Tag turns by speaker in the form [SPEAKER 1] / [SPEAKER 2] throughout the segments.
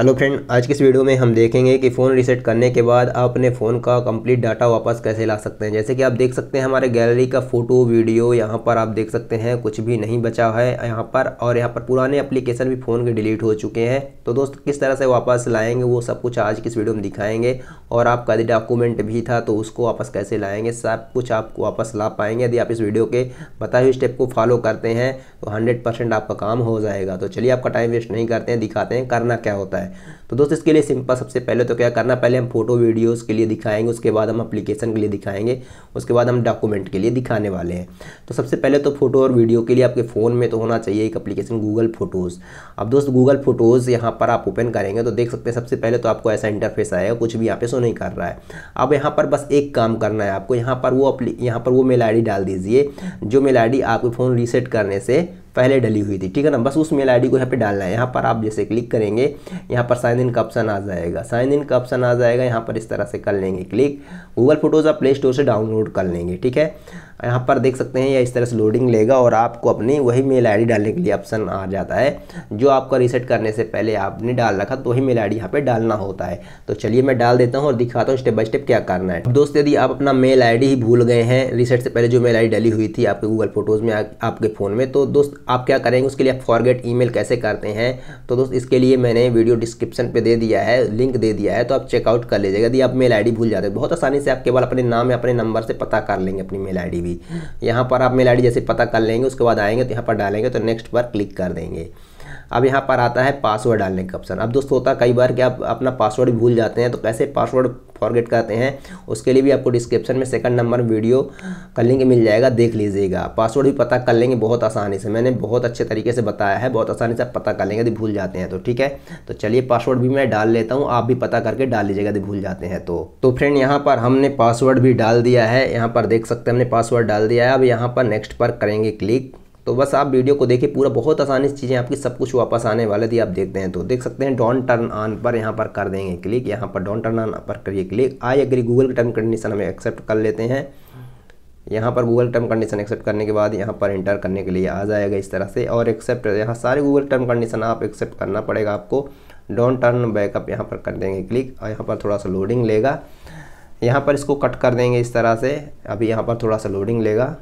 [SPEAKER 1] hello friend आज के इस वीडियो में हम देखेंगे कि फ़ोन रीसेट करने के बाद आप अपने फ़ोन का कंप्लीट डाटा वापस कैसे ला सकते हैं जैसे कि आप देख सकते हैं हमारे गैलरी का फ़ोटो वीडियो यहाँ पर आप देख सकते हैं कुछ भी नहीं बचा है यहाँ पर और यहाँ पर पुराने एप्लीकेशन भी फ़ोन के डिलीट हो चुके हैं तो दोस्त किस तरह से वापस लाएँगे वो सब कुछ आज की इस वीडियो में दिखाएंगे और आपका यदि डॉक्यूमेंट भी था तो उसको वापस कैसे लाएँगे सब कुछ आप वापस ला पाएंगे यदि आप इस वीडियो के बताए हुए स्टेप को फॉलो करते हैं तो हंड्रेड आपका काम हो जाएगा तो चलिए आपका टाइम वेस्ट नहीं करते हैं दिखाते हैं करना क्या होता है है तो दोस्तों इसके लिए सिंपल सबसे पहले तो क्या करना पहले हम फोटो वीडियोज़ के लिए दिखाएंगे उसके बाद हम अप्लीकेशन के लिए दिखाएंगे उसके बाद हम डॉक्यूमेंट के लिए दिखाने वाले हैं तो सबसे पहले तो फोटो और वीडियो के लिए आपके फ़ोन में तो होना चाहिए एक अप्लीकेशन गूगल फोटोज़ अब दोस्त गूगल फोटोज़ यहाँ पर आप ओपन करेंगे तो देख सकते हैं सबसे पहले तो आपको ऐसा इंटरफेस आएगा कुछ भी यहाँ पे सो नहीं कर रहा है अब यहाँ पर बस एक काम करना है आपको यहाँ पर वो यहाँ पर वो मेल आई डाल दीजिए जो मेल आई आपके फ़ोन रीसेट करने से पहले डली हुई थी ठीक है ना बस उस मेल आईडी को यहाँ पे डालना है यहाँ पर आप जैसे क्लिक करेंगे यहाँ पर साइन इन का ऑप्शन आ जाएगा साइन इन का ऑप्शन आ जाएगा यहाँ पर इस तरह से कर लेंगे क्लिक गूगल फोटोज़ आप प्ले स्टोर से डाउनलोड कर लेंगे ठीक है यहाँ पर देख सकते हैं यह इस तरह से लोडिंग लेगा और आपको अपनी वही मेल आईडी डालने के लिए ऑप्शन आ जाता है जो आपका रिसेट करने से पहले आपने डाल रखा तो वही मेल आई यहाँ पर डालना होता है तो चलिए मैं डाल देता हूँ और दिखाता हूँ स्टेप बाय स्टेप क्या करना है दोस्त यदि आप अपना मेल आई ही भूल गए हैं रिसेट से पहले जो मेल आई डली हुई थी आपके गूगल फोटोज़ में आपके फ़ोन में तो दोस्त आप क्या करेंगे उसके लिए आप फॉरगेट ईमेल कैसे करते हैं तो दोस्त इसके लिए मैंने वीडियो डिस्क्रिप्शन पे दे दिया है लिंक दे दिया है तो आप चेकआउट कर लीजिएगा यदि आप मेल आईडी भूल जाते हैं बहुत आसानी से आप केवल अपने नाम या अपने नंबर से पता कर लेंगे अपनी मेल आई भी यहाँ पर आप मेल आई जैसे पता कर लेंगे उसके बाद आएंगे तो यहाँ पर डालेंगे तो नेक्स्ट पर क्लिक कर देंगे अब यहाँ पर आता है पासवर्ड डालने का ऑप्शन अब दोस्तों होता है कई बार कि आप अपना पासवर्ड भूल जाते हैं तो कैसे पासवर्ड फॉरगेट करते हैं उसके लिए भी आपको डिस्क्रिप्शन में सेकंड नंबर वीडियो कर लेंगे मिल जाएगा देख लीजिएगा पासवर्ड भी पता कर लेंगे बहुत आसानी से मैंने बहुत अच्छे तरीके से बताया है बहुत आसानी से आप पता कर लेंगे यदि भूल जाते हैं तो ठीक है तो चलिए पासवर्ड भी मैं डाल लेता हूँ आप भी पता करके डाल लीजिएगा यदि भूल जाते हैं तो तो फ्रेंड यहाँ पर हमने पासवर्ड भी डाल दिया है यहाँ पर देख सकते हैं हमने पासवर्ड डाल दिया है अब यहाँ पर नेक्स्ट पर करेंगे क्लिक तो बस आप वीडियो को देखिए पूरा बहुत आसानी से चीज़ें आपकी सब कुछ वापस आने वाले थी आप देखते हैं तो देख सकते हैं डॉन टर्न ऑन पर यहाँ पर कर देंगे क्लिक यहाँ पर डॉन टर्न ऑन पर करिए click I agree Google term condition हमें एक्सेप्ट कर लेते हैं यहाँ पर गूगल टर्म कंडीशन एक्सेप्ट करने के बाद यहाँ पर इंटर करने के लिए आ जाएगा इस तरह से और एक्सेप्ट यहाँ सारे गूगल टर्म कंडीशन आप एक्सेप्ट करना पड़ेगा आपको डॉन टर्न बैकअप यहाँ पर कर देंगे क्लिक और यहाँ पर थोड़ा सा लोडिंग लेगा यहाँ पर इसको कट कर देंगे इस तरह से अभी यहाँ पर थोड़ा सा लोडिंग लेगा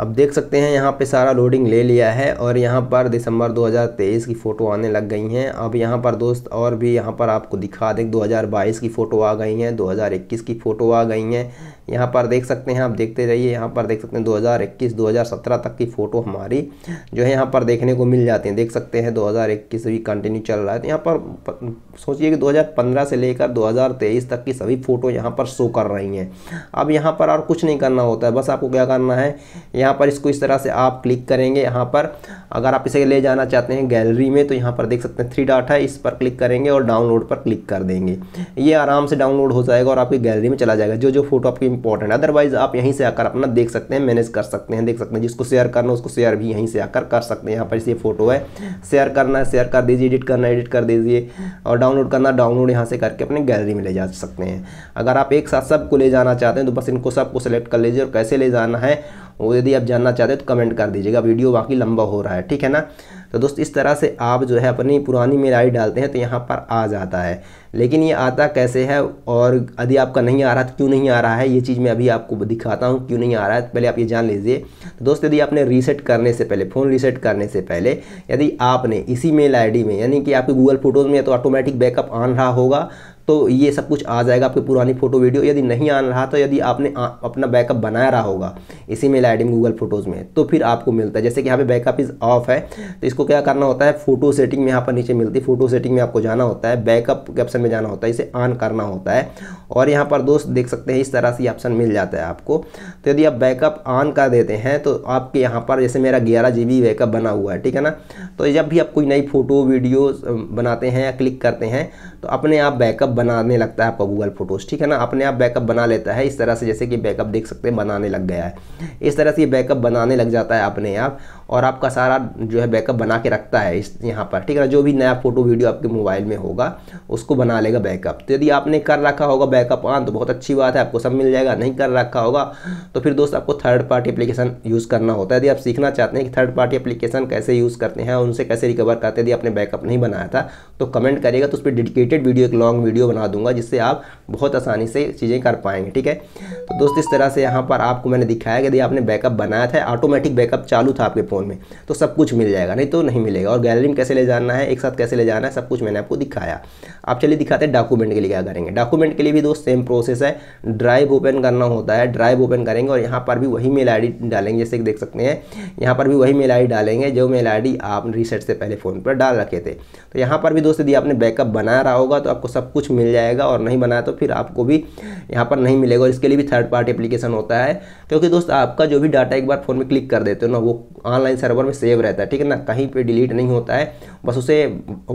[SPEAKER 1] अब देख सकते हैं यहाँ पे सारा लोडिंग ले लिया है और यहाँ पर दिसंबर 2023 की फ़ोटो आने लग गई हैं अब यहाँ पर दोस्त और भी यहाँ पर आपको दिखा दें 2022 की फ़ोटो आ गई हैं 2021 की फ़ोटो आ गई हैं यहाँ पर देख सकते हैं आप देखते रहिए यहाँ पर देख सकते हैं 2021 2017 तक की फ़ोटो हमारी जो है यहाँ पर देखने को मिल जाती है देख सकते हैं 2021 भी कंटिन्यू चल रहा है तो यहाँ पर सोचिए कि 2015 से लेकर 2023 तक की सभी फ़ोटो यहाँ पर शो कर रही हैं अब यहाँ पर और कुछ नहीं करना होता है बस आपको क्या करना है यहाँ पर इसको इस तरह से आप क्लिक करेंगे यहाँ पर अगर आप इसे ले जाना चाहते हैं गैलरी में तो यहाँ पर देख सकते हैं थ्री डाटा है इस पर क्लिक करेंगे और डाउनलोड पर क्लिक कर देंगे ये आराम से डाउनलोड हो जाएगा और आपकी गैलरी में चला जाएगा जो जो फोटो आपकी इंपॉर्टेंट है अदरवाइज आप यहीं से आकर अपना देख सकते हैं मैनेज कर सकते हैं देख सकते हैं जिसको शेयर करना है उसको शेयर भी यहीं से आकर कर सकते हैं यहाँ पर ये फोटो है शेयर करना है शेयर कर दीजिए एडिट करना एडिट कर दीजिए और डाउनलोड करना डाउनलोड यहाँ से करके अपने गैलरी में ले जा सकते हैं अगर आप एक साथ सबको ले जाना चाहते हैं तो बस इनको सबको सेलेक्ट कर लीजिए और कैसे ले जाना है वो यदि आप जानना चाहते हैं तो कमेंट कर दीजिएगा वीडियो बाकी लंबा हो रहा है ठीक है ना तो दोस्त इस तरह से आप जो है अपनी पुरानी मेल आई डालते हैं तो यहाँ पर आ जाता है लेकिन ये आता कैसे है और यदि आपका नहीं आ रहा तो क्यों नहीं आ रहा है ये चीज़ मैं अभी आपको दिखाता हूँ क्यों नहीं आ रहा है तो पहले आप ये जान लीजिए तो दोस्त यदि आपने रीसेट करने से पहले फ़ोन रीसेट करने से पहले यदि आपने इसी मेल आई में यानी कि आपके गूगल फोटोज़ में तो ऑटोमेटिक बैकअप ऑन रहा होगा तो ये सब कुछ आ जाएगा आपकी पुरानी फ़ोटो वीडियो यदि नहीं आ रहा तो यदि आपने आ, अपना बैकअप बनाया रहा होगा इसी मेल आई गूगल फोटोज़ में तो फिर आपको मिलता है जैसे कि यहाँ पे बैकअप इज़ ऑफ है तो इसको क्या करना होता है फोटो सेटिंग में यहाँ पर नीचे मिलती है फोटो सेटिंग में आपको जाना होता है बैकअप के ऑप्शन में जाना होता है इसे ऑन करना होता है और यहाँ पर दोस्त देख सकते हैं इस तरह से ऑप्शन मिल जाता है आपको तो यदि आप बैकअप ऑन कर देते हैं तो आपके यहाँ पर जैसे मेरा ग्यारह जी बैकअप बना हुआ है ठीक है ना तो जब भी आप कोई नई फ़ोटो वीडियो बनाते हैं या क्लिक करते हैं तो अपने आप बैकअप बनाने लगता है आपका गूगल फोटोज़ ठीक है ना अपने आप बैकअप बना लेता है इस तरह से जैसे कि बैकअप देख सकते हैं बनाने लग गया है इस तरह से ये बैकअप बनाने लग जाता है अपने आप और आपका सारा जो है बैकअप बना के रखता है इस यहाँ पर ठीक है ना जो भी नया फ़ोटो वीडियो आपके मोबाइल में होगा उसको बना लेगा बैकअप तो यदि आपने कर रखा होगा बैकअप ऑन हाँ, तो बहुत अच्छी बात है आपको सब मिल जाएगा नहीं कर रखा होगा तो फिर दोस्त आपको थर्ड पार्टी एप्लीकेशन यूज़ करना होता है यदि आप सीखना चाहते हैं कि थर्ड पार्टी एप्लीकेशन कैसे यूज़ करते हैं उनसे कैसे रिकवर करते हैं यदि आपने बैकअप नहीं बनाया था तो कमेंट करिएगा तो उस पर डेडिकेटेड वीडियो एक लॉन्ग वीडियो वीडियो बना दूंगा जिससे आप बहुत आसानी से चीज़ें कर पाएंगे ठीक है तो दोस्त इस तरह से यहाँ पर आपको मैंने दिखाया कि यदि आपने बैकअप बनाया था ऑटोमेटिक बैकअप चालू था आपके फ़ोन में तो सब कुछ मिल जाएगा नहीं तो नहीं मिलेगा और गैलरी में कैसे ले जाना है एक साथ कैसे ले जाना है सब कुछ मैंने आपको दिखाया आप चलिए दिखाते हैं डॉक्यूमेंट के लिए क्या करेंगे डॉक्यूमेंट के लिए भी दोस्त सेम प्रोसेस है ड्राइव ओपन करना होता है ड्राइव ओपन करेंगे और यहाँ पर भी वही मेल आई डालेंगे जैसे कि देख सकते हैं यहाँ पर भी वही मेल आई डालेंगे जो मेल आई आप रिसेट से पहले फ़ोन पर डाल रखे थे तो यहाँ पर भी दोस्त यदि आपने बैकअप बना रहा होगा तो आपको सब कुछ मिल जाएगा और नहीं बनाया तो फिर आपको भी यहाँ पर नहीं मिलेगा और इसके लिए भी थर्ड पार्टी एप्लीकेशन होता है क्योंकि दोस्त आपका जो भी डाटा एक बार फ़ोन में क्लिक कर देते हो ना वो ऑनलाइन सर्वर में सेव रहता है ठीक है ना कहीं पर डिलीट नहीं होता है बस उसे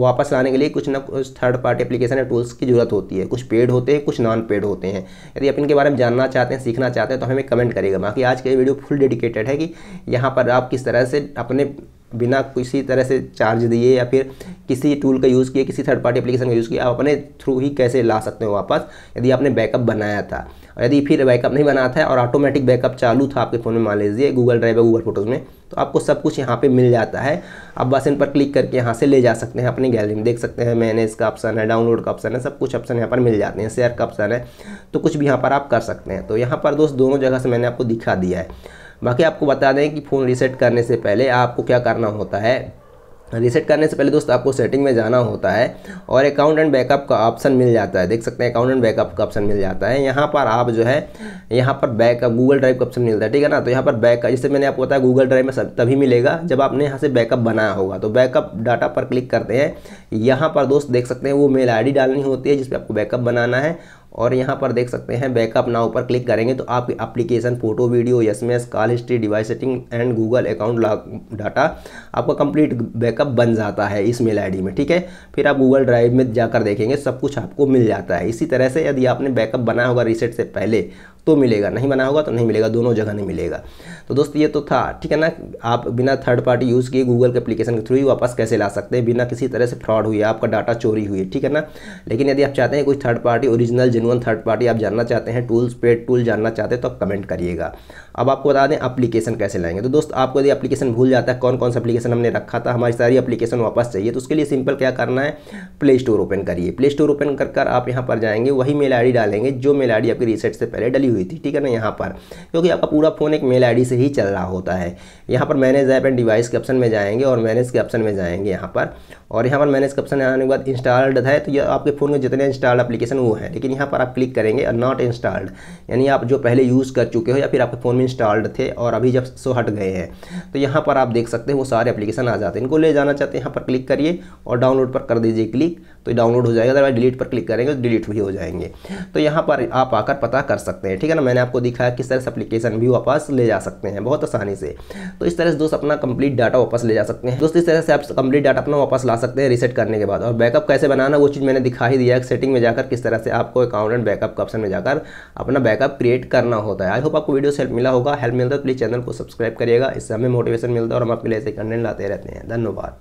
[SPEAKER 1] वापस लाने के लिए कुछ ना कुछ थर्ड पार्टी एप्लीकेशन या टूल्स की ज़रूरत होती है कुछ पेड होते हैं कुछ नॉन पेड होते हैं यदि आप इनके बारे में जानना चाहते हैं सीखना चाहते हैं तो हमें कमेंट करेगा बाकी आज के वीडियो फुल डेडिकेटेड है कि यहाँ पर आप किस तरह से अपने बिना किसी तरह से चार्ज दिए या फिर किसी टूल का यूज़ किए किसी थर्ड पार्टी एप्लीकेशन का यूज़ किया आप अपने थ्रू ही कैसे ला सकते हो वापस यदि आपने बैकअप बनाया था और यदि फिर बैकअप नहीं बनाया था और ऑटोमेटिक बैकअप चालू था आपके फ़ोन में मान लीजिए गूगल ड्राइव या गूगल फोटोज़ में तो आपको सब कुछ यहाँ पर मिल जाता है आप बस इन पर क्लिक करके यहाँ से ले जा सकते हैं अपनी गैलरी में देख सकते हैं मैनेज का ऑप्शन है डाउनलोड का ऑप्शन है सब कुछ ऑप्शन यहाँ पर मिल जाते हैं शेयर का ऑप्शन है तो कुछ भी यहाँ पर आप कर सकते हैं तो यहाँ पर दोस्त दोनों जगह से मैंने आपको दिखा दिया है बाकी आपको बता दें कि फ़ोन रीसेट करने से पहले आपको क्या करना होता है रीसेट करने से पहले दोस्त आपको सेटिंग में जाना होता है और अकाउंट एंड बैकअप का ऑप्शन मिल जाता है देख सकते हैं अकाउंट एंड बैकअप का ऑप्शन मिल जाता है यहाँ पर आप जो है यहाँ पर बैकअप गूगल ड्राइव का ऑप्शन मिलता है ठीक है ना तो यहाँ पर बैकअप जैसे मैंने आपको बताया गूगल ड्राइव में सब तभी मिलेगा जब आपने यहाँ से बैकअप बनाया होगा तो बैकअप डाटा पर क्लिक करते हैं यहाँ पर दोस्त देख सकते हैं वो मेल आई डालनी होती है जिसपे आपको बैकअप बनाना है और यहाँ पर देख सकते हैं बैकअप नाउ पर क्लिक करेंगे तो आपकी application photo video S M S call history device setting and Google account data आपका कंप्लीट बैकअप बन जाता है इस मेल आई में ठीक है फिर आप गूगल ड्राइव में जाकर देखेंगे सब कुछ आपको मिल जाता है इसी तरह से यदि आपने बैकअप बनाया होगा रिसेट से पहले तो मिलेगा नहीं बना होगा तो नहीं मिलेगा दोनों जगह नहीं मिलेगा तो दोस्त ये तो था ठीक है ना आप बिना थर्ड पार्टी यूज़ किए गूगल के एप्लीकेशन के थ्रू ही वापस कैसे ला सकते हैं बिना किसी तरह से फ्रॉड हुई आपका डाटा चोरी हुई ठीक है ना लेकिन यदि आप चाहते हैं कोई third party original genuine third party आप जानना चाहते हैं टूल्स पेड टूल जानना चाहते हैं तो आप कमेंट करिएगा अब आपको बता दें अपलीकेशन कैसे लाएंगे तो दोस्त आपको यदि एप्लीकेशन भूल जाता है कौन कौन सा अपलीकेशन हमने रखा था हमारी सारी एप्लीकेशन वापस चाहिए तो उसके लिए सिंपल क्या करना है प्ले स्टोर ओपन करिए प्ले स्टोर ओपन कर आप यहाँ पर जाएंगे वही मेल आई डालेंगे जो मेल आई आपकी रिसेट से पहले डली हुई हुई थी ठीक है ना यहाँ पर क्योंकि आपका पूरा फ़ोन एक मेल आईडी से ही चल रहा होता है यहाँ पर मैनेज ऐप एंड डिवाइस के ऑप्शन में जाएंगे और मैनेज के ऑप्शन में जाएंगे यहाँ पर और यहाँ पर मैनेज के ऑप्शन आने के बाद इंस्टॉल्ड है तो ये आपके फ़ोन में जितने इंस्टॉल्ड अपलीकेशन वो है लेकिन यहाँ पर आप क्लिक करेंगे नॉट इंस्टॉल्ड यानी आप जो पहले यूज़ कर चुके हो या फिर आपके फ़ोन में इंस्टॉल्ड थे और अभी जब सो हट गए हैं तो यहाँ पर आप देख सकते हैं वो सारे अपलीकेशन आ जाते हैं इनको ले जाना चाहते हैं यहाँ पर क्लिक करिए और डाउनलोड पर कर दीजिए क्लिक तो डाउनलोड हो जाएगा अगर डिलीट पर क्लिक करेंगे तो डिलीट भी हो जाएंगे तो यहाँ पर आप आकर पता कर सकते हैं ठीक है ना मैंने आपको दिखाया किस तरह से अपलीकेशन भी वापस ले जा सकते हैं बहुत आसानी से तो इस तरह से दोस्त अपना कंप्लीट डाटा वापस ले जा सकते हैं दोस्त इस तरह से आप कंप्लीट डाटा अपना वापस ला सकते हैं रिसेट करने के बाद और बैकअप कैसे बनाना वो चीज़ मैंने दिखा ही दिया है सेटिंग में जाकर किस तरह से आपको अकाउंटेंट बैकअप का ऑप्शन में जाकर अपना बैकअप क्रिएट करना होता है आई होप आपको वीडियो से हेल्प मिला होगा हेल्प मिलता है प्लीज़ तो चैनल को सब्सक्राइब करिएगा इससे हमें मोटिवेशन मिलता है और हम आपके लिए ऐसे कंटेंट लाते रहते हैं धन्यवाद